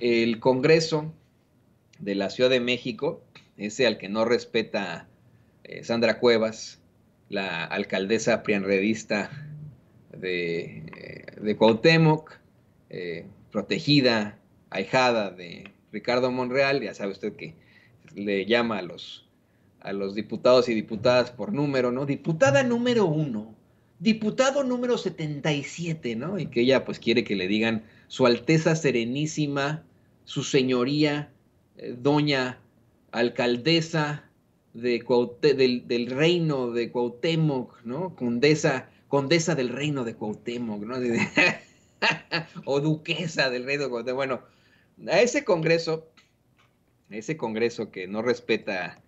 el Congreso de la Ciudad de México, ese al que no respeta eh, Sandra Cuevas, la alcaldesa prianredista de, de Cuauhtémoc, eh, protegida, ahijada de Ricardo Monreal, ya sabe usted que le llama a los, a los diputados y diputadas por número, ¿no? Diputada número uno, diputado número 77, ¿no? Y que ella pues quiere que le digan Su Alteza Serenísima, Su Señoría, eh, Doña Alcaldesa del, Reino de Cuauhtémoc, ¿no? Condesa, Condesa del Reino de Cuauhtémoc, ¿no? o Duquesa del Reino de Cuauhtémoc. Bueno, a ese Congreso, a ese Congreso que no respeta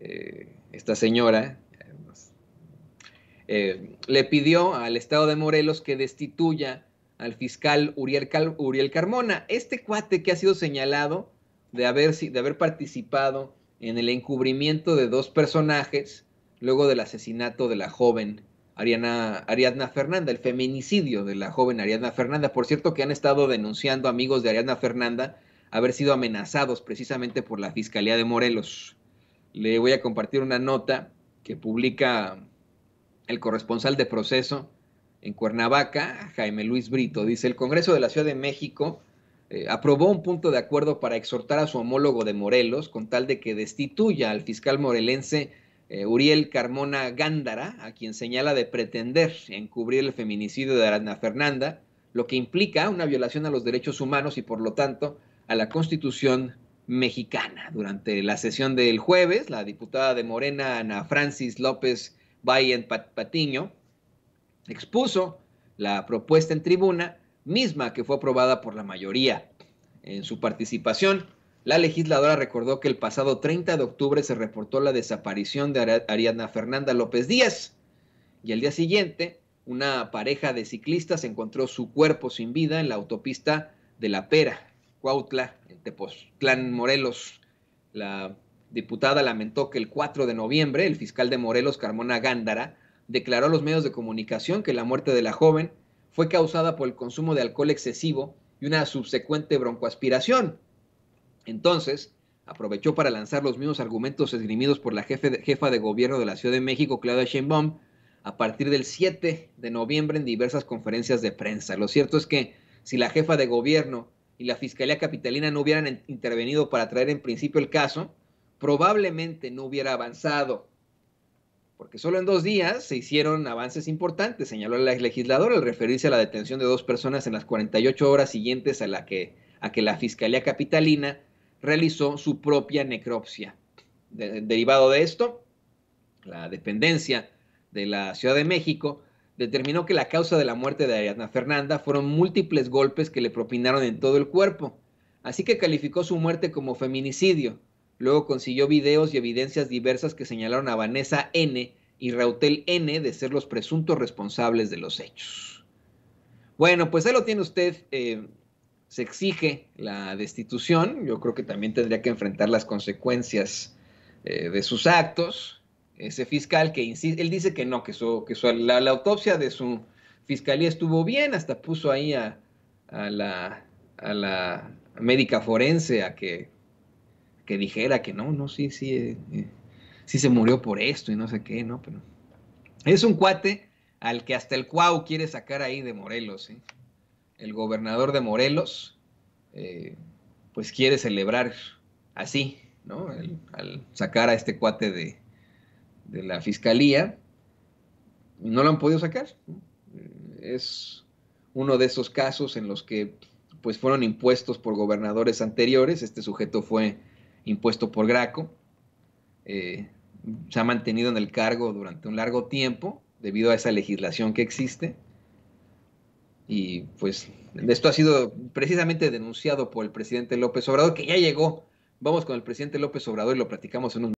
eh, esta señora, eh, le pidió al Estado de Morelos que destituya al fiscal Uriel, Carmona, este cuate que ha sido señalado de haber, de haber participado en el encubrimiento de dos personajes luego del asesinato de la joven Ariadna Fernanda, el feminicidio de la joven Ariadna Fernanda. Por cierto, que han estado denunciando amigos de Ariadna Fernanda haber sido amenazados precisamente por la Fiscalía de Morelos. Le voy a compartir una nota que publica el corresponsal de proceso en Cuernavaca, Jaime Luis Brito, dice, el Congreso de la Ciudad de México eh, aprobó un punto de acuerdo para exhortar a su homólogo de Morelos con tal de que destituya al fiscal morelense eh, Uriel Carmona Gándara, a quien señala de pretender encubrir el feminicidio de Arana Fernanda, lo que implica una violación a los derechos humanos y por lo tanto a la Constitución mexicana. Durante la sesión del jueves, la diputada de Morena, Ana Francis López Brian Patiño, expuso la propuesta en tribuna, misma que fue aprobada por la mayoría. En su participación, la legisladora recordó que el pasado 30 de octubre se reportó la desaparición de Ariana Fernanda López Díaz y al día siguiente una pareja de ciclistas encontró su cuerpo sin vida en la autopista de La Pera, Cuautla, en Tepoztlán, Morelos. La diputada lamentó que el 4 de noviembre el fiscal de Morelos, Carmona Gándara, declaró a los medios de comunicación que la muerte de la joven fue causada por el consumo de alcohol excesivo y una subsecuente broncoaspiración. Entonces, aprovechó para lanzar los mismos argumentos esgrimidos por la jefe jefa de gobierno de la Ciudad de México, Claudia Sheinbaum, a partir del 7 de noviembre en diversas conferencias de prensa. Lo cierto es que si la jefa de gobierno y la Fiscalía Capitalina no hubieran intervenido para traer en principio el caso, probablemente no hubiera avanzado, porque solo en dos días se hicieron avances importantes, señaló el legislador al referirse a la detención de dos personas en las 48 horas siguientes a, la que, a que la Fiscalía Capitalina realizó su propia necropsia. derivado de esto, la dependencia de la Ciudad de México determinó que la causa de la muerte de Ariadna Fernanda fueron múltiples golpes que le propinaron en todo el cuerpo, así que calificó su muerte como feminicidio Luego consiguió videos y evidencias diversas que señalaron a Vanessa N. y Rautel N. de ser los presuntos responsables de los hechos. Bueno, pues ahí lo tiene usted. Eh, se exige la destitución. Yo creo que también tendría que enfrentar las consecuencias eh, de sus actos. Ese fiscal que insiste, él dice que no, que, que la, autopsia de su fiscalía estuvo bien, hasta puso ahí a, la, a la médica forense a que que dijera que no, no, sí, sí, eh, eh, sí se murió por esto y no sé qué, ¿no? Pero es un cuate al que hasta el Cuau quiere sacar ahí de Morelos, ¿eh? El gobernador de Morelos, eh, pues quiere celebrar así, ¿no? al sacar a este cuate de, de la fiscalía, no lo han podido sacar. Es uno de esos casos en los que pues fueron impuestos por gobernadores anteriores. Este sujeto fue impuesto por Graco. Eh, se ha mantenido en el cargo durante un largo tiempo debido a esa legislación que existe. Y pues esto ha sido precisamente denunciado por el presidente López Obrador, que ya llegó. Vamos con el presidente López Obrador y lo platicamos en un